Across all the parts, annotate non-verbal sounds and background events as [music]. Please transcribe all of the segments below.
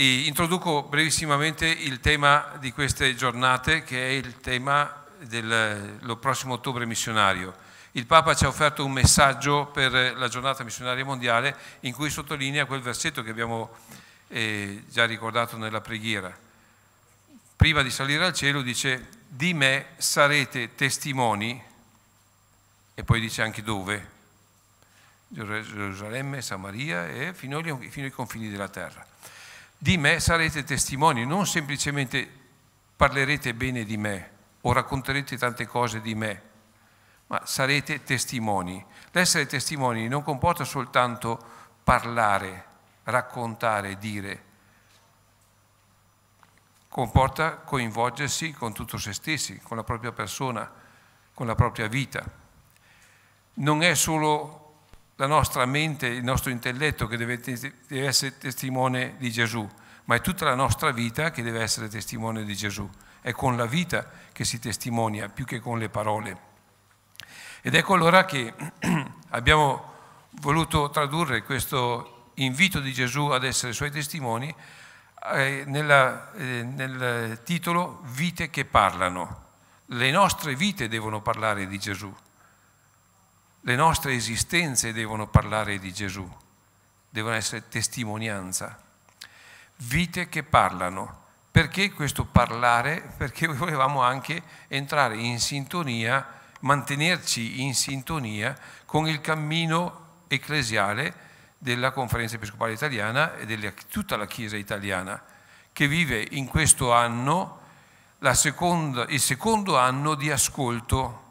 E introduco brevissimamente il tema di queste giornate che è il tema del prossimo ottobre missionario. Il Papa ci ha offerto un messaggio per la giornata missionaria mondiale in cui sottolinea quel versetto che abbiamo eh, già ricordato nella preghiera. Prima di salire al cielo dice di me sarete testimoni e poi dice anche dove. Gerusalemme, Samaria e fino ai confini della terra. Di me sarete testimoni, non semplicemente parlerete bene di me o racconterete tante cose di me, ma sarete testimoni. L'essere testimoni non comporta soltanto parlare, raccontare, dire, comporta coinvolgersi con tutto se stessi, con la propria persona, con la propria vita. Non è solo la nostra mente, il nostro intelletto che deve, deve essere testimone di Gesù, ma è tutta la nostra vita che deve essere testimone di Gesù. È con la vita che si testimonia più che con le parole. Ed ecco allora che [clears throat] abbiamo voluto tradurre questo invito di Gesù ad essere suoi testimoni eh, nella, eh, nel titolo Vite che parlano. Le nostre vite devono parlare di Gesù. Le nostre esistenze devono parlare di Gesù, devono essere testimonianza. Vite che parlano. Perché questo parlare? Perché [laughs] volevamo anche entrare in sintonia mantenerci in sintonia con il cammino ecclesiale della Conferenza Episcopale Italiana e di tutta la Chiesa italiana, che vive in questo anno seconda, il secondo anno di ascolto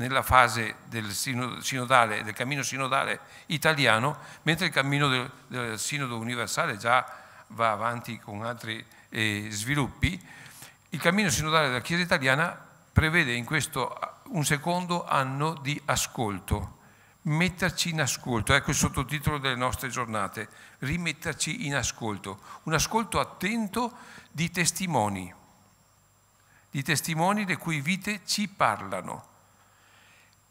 nella fase del, sinodale, del cammino sinodale italiano, mentre il cammino del, del sinodo universale già va avanti con altri eh, sviluppi. Il cammino sinodale della Chiesa italiana prevede in questo un secondo anno di ascolto, metterci in ascolto, ecco il sottotitolo delle nostre giornate, rimetterci in ascolto, un ascolto attento di testimoni, di testimoni le cui vite ci parlano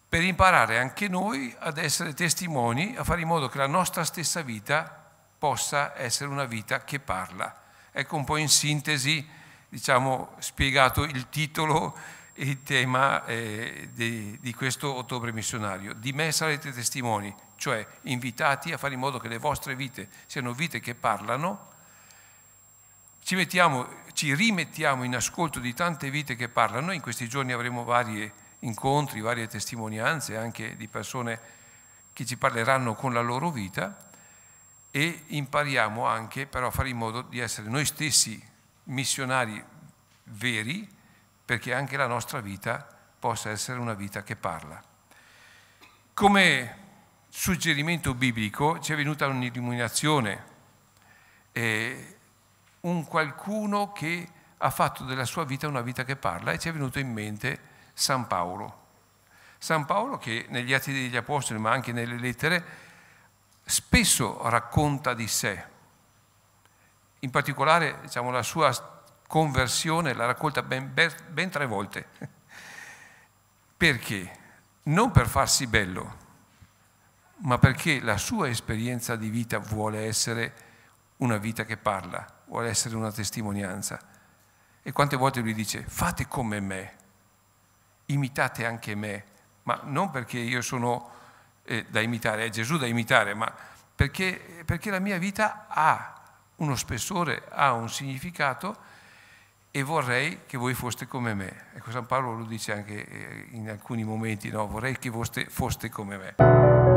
per imparare anche noi ad essere testimoni, a fare in modo che la nostra stessa vita possa essere una vita che parla. Ecco un po' in sintesi, diciamo, spiegato il titolo e il tema eh, di, di questo ottobre missionario. Di me sarete testimoni, cioè invitati a fare in modo che le vostre vite siano vite che parlano. Ci, mettiamo, ci rimettiamo in ascolto di tante vite che parlano, in questi giorni avremo varie incontri, varie testimonianze anche di persone che ci parleranno con la loro vita e impariamo anche però a fare in modo di essere noi stessi missionari veri perché anche la nostra vita possa essere una vita che parla. Come suggerimento biblico ci è venuta un'illuminazione, eh, un qualcuno che ha fatto della sua vita una vita che parla e ci è venuto in mente San Paolo. San Paolo che negli Atti degli Apostoli, ma anche nelle lettere, spesso racconta di sé. In particolare, diciamo, la sua conversione l'ha raccolta ben, ben tre volte. [laughs] Perché? Non per farsi bello, ma perché la sua esperienza di vita vuole essere una vita che parla, vuole essere una testimonianza. E quante volte lui dice, fate come me, imitate anche me, ma non perché io sono eh, da imitare, è Gesù da imitare, ma perché, perché la mia vita ha uno spessore, ha un significato e vorrei che voi foste come me. Ecco, San Paolo lo dice anche eh, in alcuni momenti, no? vorrei che foste, foste come me.